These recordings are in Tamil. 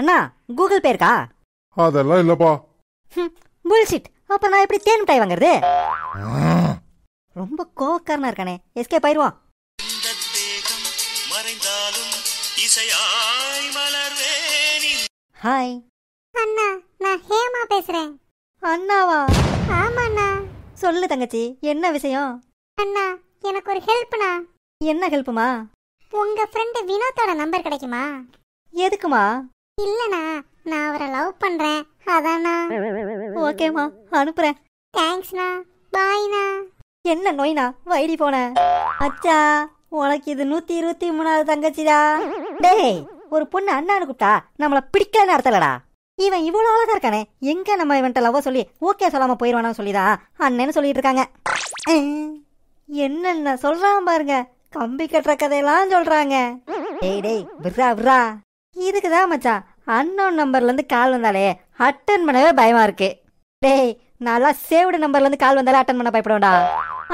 அண்ணா கூகுள் பே இருக்கா அதெல்லாம் இல்லப்பா புல்ஷிட் அப்ப நான் எப்படி தேன் மிட்டாய் வாங்குறது ரொம்ப கோவக்காரனா இருக்கானே எஸ்கே பயிருவான் ஹாய் அண்ணா நான் ஹேமா பேசுறேன் அண்ணாவா ஆமாண்ணா சொல்லு தங்கச்சி என்ன விஷயம் அண்ணா எனக்கு ஒரு ஹெல்ப்ண்ணா என்ன ஹெல்ப்புமா உங்க ஃப்ரெண்ட் வினோத்தோட நம்பர் கிடைக்குமா எதுக்குமா இல்லனா நான் அவரை லவ் பண்றேன் அதானா ஓகேமா அனுப்புறேன் தேங்க்ஸ்ண்ணா பாய்ண்ணா என்ன நோய்னா வைடி போன அச்சா உனக்கு இது நூத்தி இருபத்தி மூணாவது தங்கச்சிடா டேய் ஒரு பொண்ணு அண்ணானு கூப்பிட்டா நம்மள பிடிக்கலன்னு அர்த்தலடா இவன் இவ்வளவு அழகா இருக்கானே எங்க நம்ம இவன் லவ் சொல்லி ஓகே சொல்லாம போயிருவானு சொல்லிதா அண்ணன்னு சொல்லிட்டு இருக்காங்க என்னென்ன சொல்றான் பாருங்க கம்பி கட்டுற கதையெல்லாம் சொல்றாங்க டேய் டேய் விரா விரா இதுக்கு தான் மச்சான் அன்னோன் நம்பர்லேருந்து கால் வந்தாலே அட்டன் பண்ணவே பயமாக இருக்கு டேய் நல்லா சேவ்டு நம்பர்லேருந்து கால் வந்தாலே அட்டன் பண்ண பயப்படா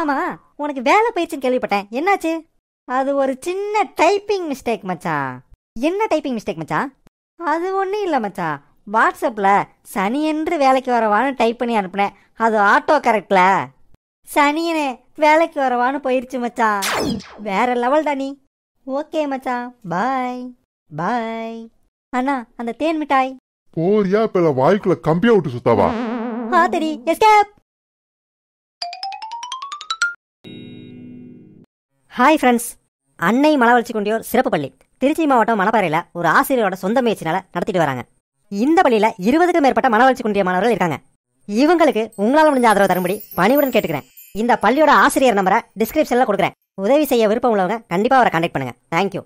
ஆமாம் உனக்கு வேலை போயிடுச்சுன்னு கேள்விப்பட்டேன் என்னாச்சு அது ஒரு சின்ன டைப்பிங் மிஸ்டேக் மச்சான் என்ன டைப்பிங் மிஸ்டேக் மச்சான் அது ஒன்றும் இல்லை மச்சான் வாட்ஸ்அப்பில் என்று வேலைக்கு வரவான்னு டைப் பண்ணி அனுப்புனேன் அது ஆட்டோ கரெக்டில் சனியனே வேலைக்கு வரவான்னு போயிடுச்சு மச்சான் வேற லெவல் தானி ஓகே மச்சான் பாய் பாய் அண்ணா அந்த தேன் மிட்டாய் போறியா இப்ப வாய்க்குள்ள கம்பியா விட்டு சுத்தாவா ஆத்தடி எஸ்கேப் ஹாய் ஃப்ரெண்ட்ஸ் அன்னை மலவளர்ச்சி கொண்டியோர் சிறப்பு பள்ளி திருச்சி மாவட்டம் மணப்பாறையில் ஒரு ஆசிரியரோட சொந்த முயற்சினால நடத்திட்டு வராங்க இந்த பள்ளியில் இருபதுக்கும் மேற்பட்ட மனவளர்ச்சி கொண்டிய மாணவர்கள் இருக்காங்க இவங்களுக்கு உங்களால் முடிஞ்ச ஆதரவு தரும்படி பணிவுடன் கேட்டுக்கிறேன் இந்த பள்ளியோட ஆசிரியர் நம்பரை டிஸ்கிரிப்ஷனில் கொடுக்குறேன் உதவி செய்ய விருப்பம் உள்ளவங்க கண்டிப்பாக அவரை கான்டாக்ட் பண்ணுங்கள் தேங்க்யூ